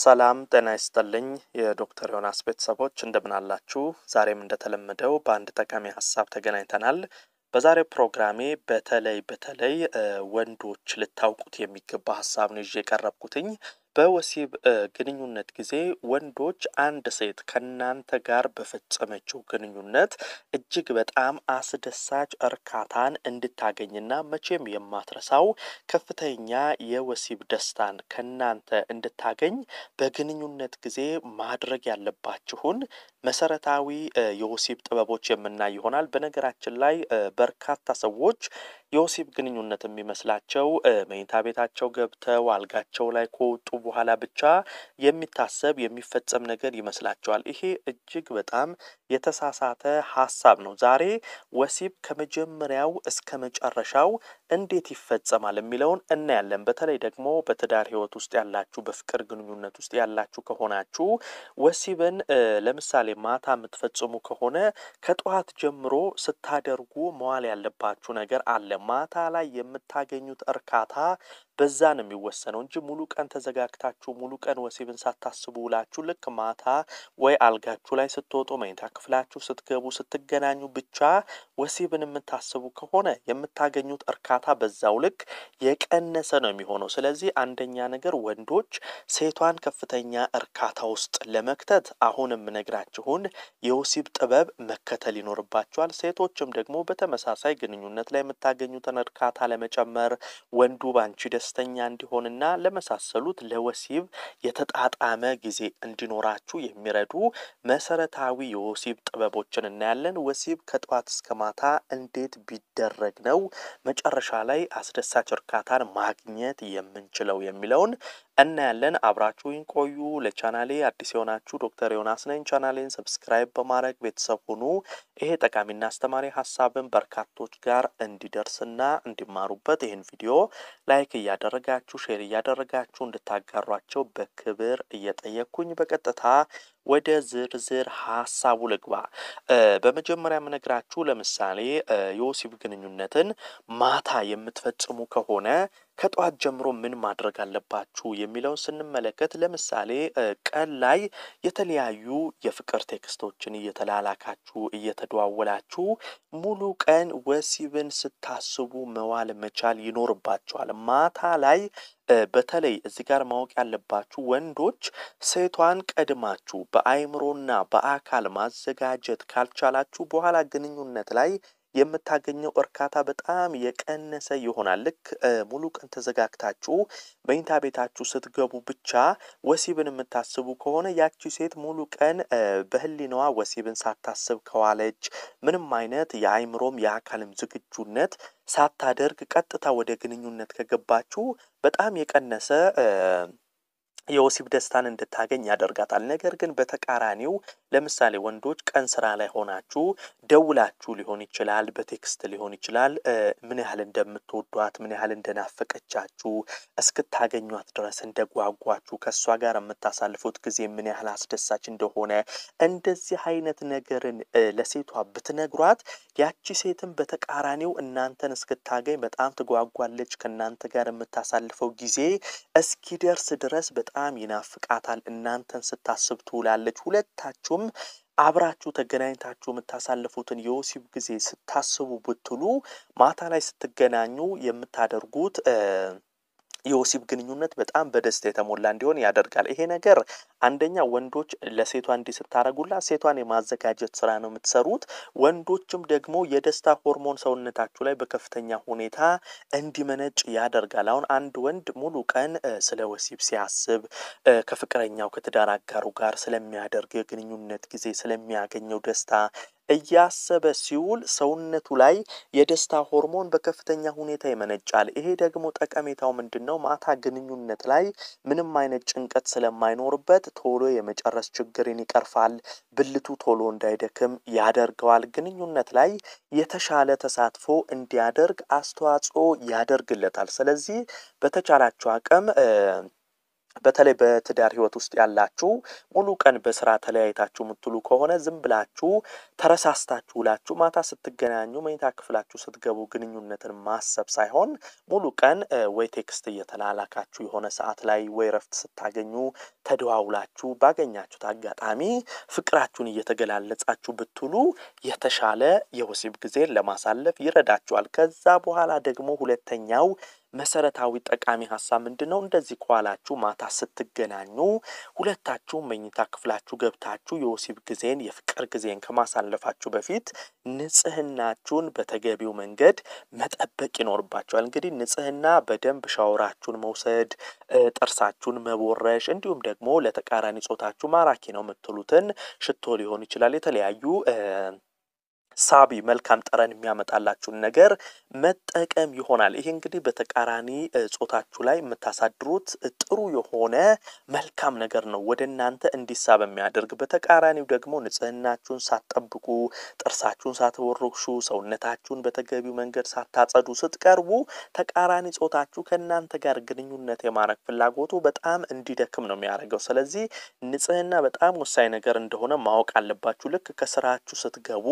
ሰላም ጤና ይስጥልኝ የዶክተር ዮናስ ቤተሰቦች እንደምን አላችሁ? ዛሬም እንደተለመደው በአንድ ጠቃሚ ሀሳብ ተገናኝተናል። በዛሬው ፕሮግራሜ በተለይ በተለይ ወንዶች ልታውቁት የሚገባ ሀሳብ ነው ይዤ የቀረብኩትኝ። በወሲብ ግንኙነት ጊዜ ወንዶች አንድ ሴት ከእናንተ ጋር በፈጸመችው ግንኙነት እጅግ በጣም አስደሳች እርካታን እንድታገኝና መቼም የማትረሳው ከፍተኛ የወሲብ ደስታን ከእናንተ እንድታገኝ በግንኙነት ጊዜ ማድረግ ያለባችሁን መሰረታዊ የወሲብ ጥበቦች የምናይ ይሆናል። በነገራችን ላይ በርካታ ሰዎች የወሲብ ግንኙነት የሚመስላቸው መኝታ ቤታቸው ገብተው አልጋቸው ላይ ከወጡ በኋላ ብቻ የሚታሰብ የሚፈጸም ነገር ይመስላቸዋል። ይሄ እጅግ በጣም የተሳሳተ ሀሳብ ነው። ዛሬ ወሲብ ከመጀመሪያው እስከ መጨረሻው እንዴት ይፈጸማል የሚለውን እናያለን። በተለይ ደግሞ በትዳር ህይወት ውስጥ ያላችሁ፣ በፍቅር ግንኙነት ውስጥ ያላችሁ ከሆናችሁ ወሲብን ለምሳሌ ማታ የምትፈጽሙ ከሆነ ከጠዋት ጀምሮ ስታደርጉ መዋል ያለባችሁ ነገር አለ ማታ ላይ የምታገኙት እርካታ በዛ ነው የሚወሰነው እንጂ ሙሉ ቀን ተዘጋግታችሁ ሙሉ ቀን ወሲብን ሳታስቡ ውላችሁ ልክ ማታ ወይ አልጋችሁ ላይ ስትወጡ፣ መኝታ ክፍላችሁ ስትገቡ፣ ስትገናኙ ብቻ ወሲብን የምታስቡ ከሆነ የምታገኙት እርካታ በዛው ልክ የቀነሰ ነው የሚሆነው። ስለዚህ አንደኛ ነገር ወንዶች ሴቷን ከፍተኛ እርካታ ውስጥ ለመክተት አሁን የምነግራችሁን የወሲብ ጥበብ መከተል ይኖርባቸዋል። ሴቶችም ደግሞ በተመሳሳይ ግንኙነት ላይ የምታገኙትን እርካታ ለመጨመር ወንዱ ባንቺ ደስተኛ እንዲሆንና ለመሳሰሉት ለወሲብ የተጣጣመ ጊዜ እንዲኖራችሁ የሚረዱ መሰረታዊ የወሲብ ጥበቦችን እናያለን። ወሲብ ከጠዋት እስከ ማታ እንዴት ቢደረግ ነው መጨረሻ ላይ አስደሳች እርካታን ማግኘት የምንችለው የሚለውን እናያለን። አብራችሁኝ ቆዩ። ለቻናሌ አዲስ የሆናችሁ ዶክተር ዮናስ ነኝ። ቻናሌን ሰብስክራይብ በማድረግ ቤተሰብ ሁኑ። ይሄ ጠቃሚና አስተማሪ ሀሳብን በርካቶች ጋር እንዲደርስና እንዲማሩበት ይህን ቪዲዮ ላይክ እያደረጋችሁ ሼር እያደረጋችሁ እንድታጋሯቸው በክብር እየጠየቅኩኝ በቀጥታ ወደ ዝርዝር ሀሳቡ ልግባ። በመጀመሪያ የምነግራችሁ ለምሳሌ የወሲብ ግንኙነትን ማታ የምትፈጽሙ ከሆነ ከጠዋት ጀምሮ ምን ማድረግ አለባችሁ የሚለውን ስንመለከት ለምሳሌ ቀን ላይ የተለያዩ የፍቅር ቴክስቶችን እየተላላካችሁ እየተደዋወላችሁ ሙሉ ቀን ወሲብን ስታስቡ መዋል መቻል ይኖርባችኋል። ማታ ላይ በተለይ እዚህ ጋር ማወቅ ያለባችሁ ወንዶች ሴቷን ቀድማችሁ በአይምሮና በአካል ማዘጋጀት ካልቻላችሁ በኋላ ግንኙነት ላይ የምታገኘው እርካታ በጣም የቀነሰ ይሆናል። ልክ ሙሉ ቀን ተዘጋግታችሁ መኝታ ቤታችሁ ስትገቡ ብቻ ወሲብን የምታስቡ ከሆነ ያቺ ሴት ሙሉ ቀን በህሊናዋ ወሲብን ሳታስብ ከዋለች ምንም አይነት የአይምሮም የአካልም ዝግጁነት ሳታደርግ ቀጥታ ወደ ግንኙነት ከገባችሁ በጣም የቀነሰ የወሲብ ደስታን እንድታገኝ ያደርጋታል። ነገር ግን በተቃራኒው ለምሳሌ ወንዶች ቀን ስራ ላይ ሆናችሁ ደውላችሁ ሊሆን ይችላል፣ በቴክስት ሊሆን ይችላል። ምን ያህል እንደምትወዷት ምን ያህል እንደናፈቀቻችሁ እስክታገኟት ድረስ እንደጓጓችሁ ከእሷ ጋር የምታሳልፉት ጊዜ ምን ያህል አስደሳች እንደሆነ እንደዚህ አይነት ነገርን ለሴቷ ብትነግሯት ያቺ ሴትም በተቃራኒው እናንተን እስክታገኝ በጣም ትጓጓለች። ከእናንተ ጋር የምታሳልፈው ጊዜ እስኪደርስ ድረስ በጣም ይናፍቃታል። እናንተን ስታስብ ትውላለች። ሁለታችሁም ምክንያቱም አብራችሁ ተገናኝታችሁ የምታሳልፉትን የወሲብ ጊዜ ስታስቡ ብትሉ ማታ ላይ ስትገናኙ የምታደርጉት የወሲብ ግንኙነት በጣም በደስታ የተሞላ እንዲሆን ያደርጋል። ይሄ ነገር አንደኛ ወንዶች ለሴቷ እንዲህ ስታረጉላት ሴቷን የማዘጋጀት ስራ ነው የምትሰሩት። ወንዶችም ደግሞ የደስታ ሆርሞን ሰውነታችሁ ላይ በከፍተኛ ሁኔታ እንዲመነጭ ያደርጋል። አሁን አንድ ወንድ ሙሉ ቀን ስለ ወሲብ ሲያስብ ከፍቅረኛው ከትዳር አጋሩ ጋር ስለሚያደርግ የግንኙነት ጊዜ ስለሚያገኘው ደስታ እያሰበ ሲውል ሰውነቱ ላይ የደስታ ሆርሞን በከፍተኛ ሁኔታ ይመነጫል። ይሄ ደግሞ ጠቀሜታው ምንድን ነው? ማታ ግንኙነት ላይ ምንም አይነት ጭንቀት ስለማይኖርበት ቶሎ የመጨረስ ችግርን ይቀርፋል። ብልቱ ቶሎ እንዳይደክም ያደርገዋል። ግንኙነት ላይ የተሻለ ተሳትፎ እንዲያደርግ አስተዋጽኦ ያደርግለታል። ስለዚህ በተቻላቸው አቅም በተለይ በትዳር ህይወት ውስጥ ያላችሁ ሙሉ ቀን በስራ ተለያይታችሁ የምትሉ ከሆነ ዝም ብላችሁ ተረሳስታችሁ ውላችሁ ማታ ስትገናኙ መኝታ ክፍላችሁ ስትገቡ ግንኙነትን ማሰብ ሳይሆን ሙሉ ቀን ወይ ቴክስት እየተላላካችሁ የሆነ ሰዓት ላይ ወይ ረፍት ስታገኙ ተደዋውላችሁ ባገኛችሁት አጋጣሚ ፍቅራችሁን እየተገላለጻችሁ ብትሉ የተሻለ የወሲብ ጊዜን ለማሳለፍ ይረዳችኋል። ከዛ በኋላ ደግሞ ሁለተኛው መሰረታዊ ጠቃሚ ሀሳብ ምንድን ነው? እንደዚህ ከኋላችሁ ማታ ስትገናኙ ሁለታችሁ መኝታ ክፍላችሁ ገብታችሁ የወሲብ ጊዜን የፍቅር ጊዜን ከማሳለፋችሁ በፊት ንጽህናችሁን በተገቢው መንገድ መጠበቅ ይኖርባችኋል። እንግዲህ ንጽህና በደንብ ሻወራችሁን መውሰድ፣ ጥርሳችሁን መቦረሽ እንዲሁም ደግሞ ለተቃራኒ ጾታችሁ ማራኪ ነው የምትሉትን ሽቶ ሊሆን ይችላል የተለያዩ ሳቢ መልካም ጠረን የሚያመጣላችሁን ነገር መጠቀም ይሆናል። ይሄ እንግዲህ በተቃራኒ ጾታችሁ ላይ የምታሳድሩት ጥሩ የሆነ መልካም ነገር ነው ወደ እናንተ እንዲሳብ የሚያደርግ። በተቃራኒው ደግሞ ንጽህናችሁን ሳትጠብቁ፣ ጥርሳችሁን ሳትቦርሹ፣ ሰውነታችሁን በተገቢው መንገድ ሳታጸዱ ስትቀርቡ ተቃራኒ ጾታችሁ ከእናንተ ጋር ግንኙነት የማድረግ ፍላጎቱ በጣም እንዲደክም ነው የሚያደርገው። ስለዚህ ንጽህና በጣም ወሳኝ ነገር እንደሆነ ማወቅ አለባችሁ። ልክ ከስራችሁ ስትገቡ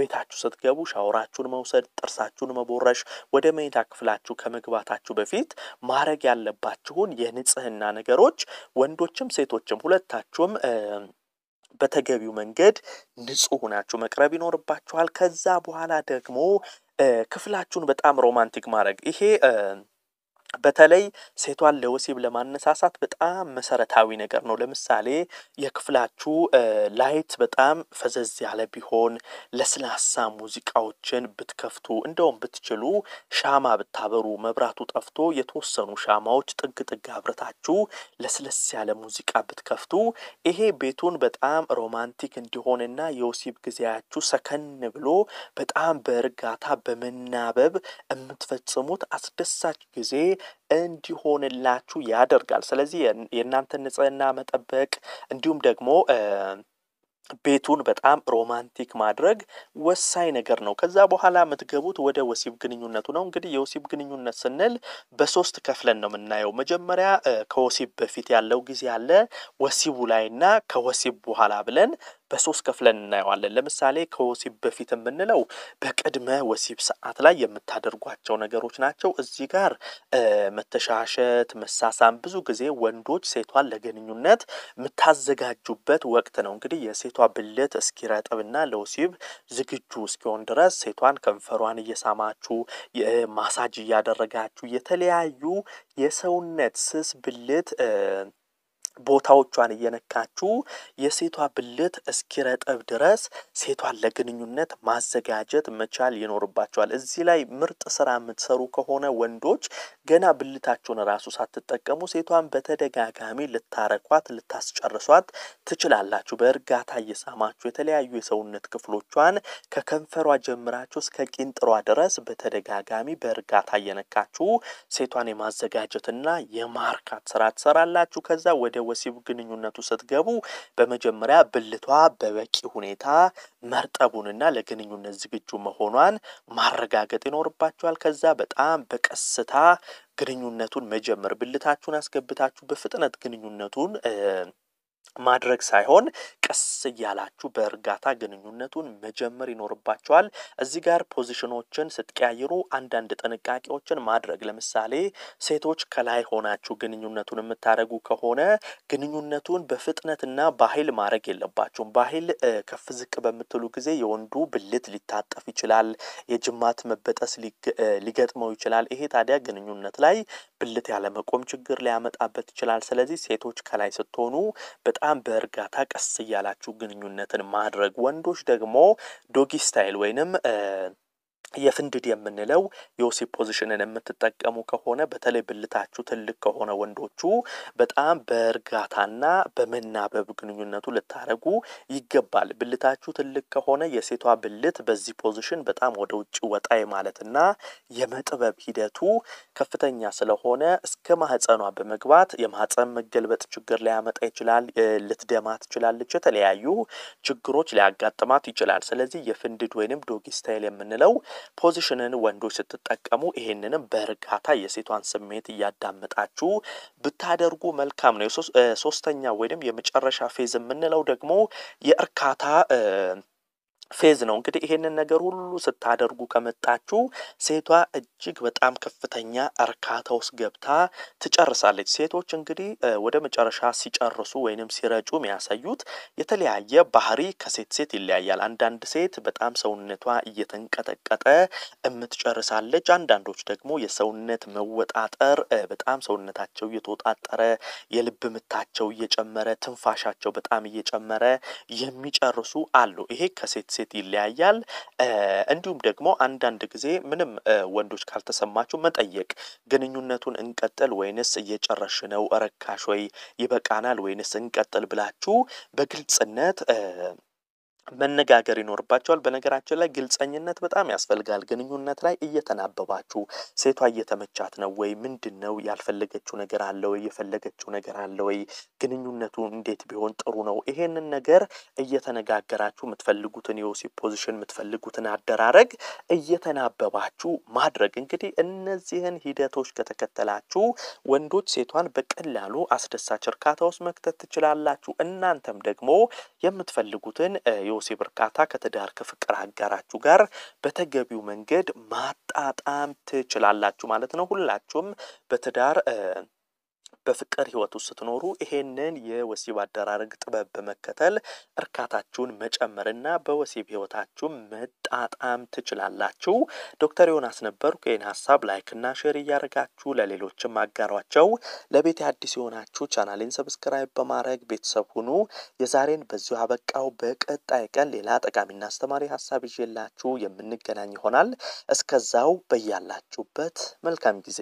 ከቤታችሁ ስትገቡ ሻወራችሁን መውሰድ፣ ጥርሳችሁን መቦረሽ፣ ወደ መኝታ ክፍላችሁ ከመግባታችሁ በፊት ማድረግ ያለባችሁን የንጽህና ነገሮች ወንዶችም ሴቶችም ሁለታችሁም በተገቢው መንገድ ንጹህ ሆናችሁ መቅረብ ይኖርባችኋል። ከዛ በኋላ ደግሞ ክፍላችሁን በጣም ሮማንቲክ ማድረግ ይሄ በተለይ ሴቷን ለወሲብ ለማነሳሳት በጣም መሰረታዊ ነገር ነው። ለምሳሌ የክፍላችሁ ላይት በጣም ፈዘዝ ያለ ቢሆን፣ ለስላሳ ሙዚቃዎችን ብትከፍቱ፣ እንደውም ብትችሉ ሻማ ብታበሩ፣ መብራቱ ጠፍቶ የተወሰኑ ሻማዎች ጥግ ጥግ አብረታችሁ ለስለስ ያለ ሙዚቃ ብትከፍቱ፣ ይሄ ቤቱን በጣም ሮማንቲክ እንዲሆንና የወሲብ ጊዜያችሁ ሰከን ብሎ በጣም በእርጋታ በመናበብ የምትፈጽሙት አስደሳች ጊዜ እንዲሆንላችሁ ያደርጋል። ስለዚህ የእናንተ ንጽህና መጠበቅ እንዲሁም ደግሞ ቤቱን በጣም ሮማንቲክ ማድረግ ወሳኝ ነገር ነው። ከዛ በኋላ የምትገቡት ወደ ወሲብ ግንኙነቱ ነው። እንግዲህ የወሲብ ግንኙነት ስንል በሶስት ከፍለን ነው የምናየው። መጀመሪያ ከወሲብ በፊት ያለው ጊዜ አለ፣ ወሲቡ ና ከወሲብ በኋላ ብለን በሶስት ከፍለን እናየዋለን። ለምሳሌ ከወሲብ በፊት የምንለው በቅድመ ወሲብ ሰዓት ላይ የምታደርጓቸው ነገሮች ናቸው። እዚህ ጋር መተሻሸት፣ መሳሳም ብዙ ጊዜ ወንዶች ሴቷን ለግንኙነት የምታዘጋጁበት ወቅት ነው። እንግዲህ የሴቷ ብልት እስኪረጥብና ለወሲብ ዝግጁ እስኪሆን ድረስ ሴቷን ከንፈሯን እየሳማችሁ ማሳጅ እያደረጋችሁ የተለያዩ የሰውነት ስስ ብልት ቦታዎቿን እየነካችሁ የሴቷ ብልት እስኪረጠብ ድረስ ሴቷን ለግንኙነት ማዘጋጀት መቻል ይኖርባቸዋል። እዚህ ላይ ምርጥ ስራ የምትሰሩ ከሆነ ወንዶች ገና ብልታችሁን ራሱ ሳትጠቀሙ ሴቷን በተደጋጋሚ ልታረኳት፣ ልታስጨርሷት ትችላላችሁ። በእርጋታ እየሳማችሁ የተለያዩ የሰውነት ክፍሎቿን ከከንፈሯ ጀምራችሁ እስከ ቂንጥሯ ድረስ በተደጋጋሚ በእርጋታ እየነካችሁ ሴቷን የማዘጋጀትና የማርካት ስራ ትሰራላችሁ። ከዛ ወደ ወሲብ ግንኙነቱ ስትገቡ በመጀመሪያ ብልቷ በበቂ ሁኔታ መርጠቡንና ለግንኙነት ዝግጁ መሆኗን ማረጋገጥ ይኖርባቸዋል ከዛ በጣም በቀስታ ግንኙነቱን መጀመር ብልታችሁን አስገብታችሁ በፍጥነት ግንኙነቱን ማድረግ ሳይሆን ቀስ እያላችሁ በእርጋታ ግንኙነቱን መጀመር ይኖርባቸዋል። እዚህ ጋር ፖዚሽኖችን ስትቀያይሩ አንዳንድ ጥንቃቄዎችን ማድረግ ለምሳሌ ሴቶች ከላይ ሆናችሁ ግንኙነቱን የምታደርጉ ከሆነ ግንኙነቱን በፍጥነትና በኃይል ማድረግ የለባችሁም። በኃይል ከፍ ዝቅ በምትሉ ጊዜ የወንዱ ብልት ሊታጠፍ ይችላል፣ የጅማት መበጠስ ሊገጥመው ይችላል። ይሄ ታዲያ ግንኙነት ላይ ብልት ያለመቆም ችግር ሊያመጣበት ይችላል። ስለዚህ ሴቶች ከላይ ስትሆኑ በጣም በእርጋታ ቀስ እያላችሁ ግንኙነትን ማድረግ ወንዶች ደግሞ ዶጊ ስታይል ወይንም የፍንድድ የምንለው የወሲብ ፖዚሽንን የምትጠቀሙ ከሆነ በተለይ ብልታችሁ ትልቅ ከሆነ ወንዶቹ በጣም በእርጋታና በመናበብ ግንኙነቱ ልታደረጉ ይገባል። ብልታችሁ ትልቅ ከሆነ የሴቷ ብልት በዚህ ፖዚሽን በጣም ወደ ውጭ ወጣ ማለትና የመጥበብ ሂደቱ ከፍተኛ ስለሆነ እስከ ማህፀኗ በመግባት የማህፀን መገልበጥ ችግር ሊያመጣ ይችላል። ልትደማ ትችላለች። የተለያዩ ችግሮች ሊያጋጥማት ይችላል። ስለዚህ የፍንድድ ወይንም ዶጊ ስታይል የምንለው ፖዚሽንን ወንዶች ስትጠቀሙ ይሄንንም በእርጋታ የሴቷን ስሜት እያዳመጣችሁ ብታደርጉ መልካም ነው። ሶስተኛ ወይም የመጨረሻ ፌዝ የምንለው ደግሞ የእርካታ ፌዝ ነው እንግዲህ ይሄንን ነገር ሁሉ ስታደርጉ ከመጣችሁ ሴቷ እጅግ በጣም ከፍተኛ እርካታ ውስጥ ገብታ ትጨርሳለች። ሴቶች እንግዲህ ወደ መጨረሻ ሲጨርሱ ወይንም ሲረጩ የሚያሳዩት የተለያየ ባህሪ ከሴት ሴት ይለያያል። አንዳንድ ሴት በጣም ሰውነቷ እየተንቀጠቀጠ የምትጨርሳለች። አንዳንዶች ደግሞ የሰውነት መወጣጠር በጣም ሰውነታቸው እየተወጣጠረ የልብ ምታቸው እየጨመረ ትንፋሻቸው በጣም እየጨመረ የሚጨርሱ አሉ። ይሄ ከሴት ሴት ይለያያል። እንዲሁም ደግሞ አንዳንድ ጊዜ ምንም ወንዶች ካልተሰማችሁ መጠየቅ፣ ግንኙነቱን እንቀጥል ወይንስ እየጨረሽ ነው? ረካሽ ወይ ይበቃናል ወይንስ እንቀጥል ብላችሁ በግልጽነት መነጋገር ይኖርባቸዋል። በነገራችን ላይ ግልጸኝነት በጣም ያስፈልጋል። ግንኙነት ላይ እየተናበባችሁ ሴቷ እየተመቻት ነው ወይ? ምንድን ነው ያልፈለገችው ነገር አለ ወይ? የፈለገችው ነገር አለ ወይ? ግንኙነቱ እንዴት ቢሆን ጥሩ ነው? ይሄንን ነገር እየተነጋገራችሁ የምትፈልጉትን የወሲብ ፖዚሽን የምትፈልጉትን አደራረግ እየተናበባችሁ ማድረግ እንግዲህ እነዚህን ሂደቶች ከተከተላችሁ ወንዶች ሴቷን በቀላሉ አስደሳች እርካታ ውስጥ መክተት ትችላላችሁ። እናንተም ደግሞ የምትፈልጉትን ከሙሴ በርካታ ከትዳር ከፍቅር አጋራችሁ ጋር በተገቢው መንገድ ማጣጣም ትችላላችሁ ማለት ነው። ሁላችሁም በትዳር በፍቅር ህይወት ውስጥ ስትኖሩ ይሄንን የወሲብ አደራረግ ጥበብ በመከተል እርካታችሁን መጨመርና በወሲብ ህይወታችሁ መጣጣም ትችላላችሁ። ዶክተር ዮናስ ነበርኩ። ይህን ሀሳብ ላይክና ሼር እያደረጋችሁ ለሌሎችም አጋሯቸው። ለቤት አዲስ የሆናችሁ ቻናሌን ሰብስክራይብ በማድረግ ቤተሰብ ሁኑ። የዛሬን በዚሁ አበቃው። በቀጣይ ቀን ሌላ ጠቃሚና አስተማሪ ሀሳብ ይዤላችሁ የምንገናኝ ይሆናል። እስከዛው በያላችሁበት መልካም ጊዜ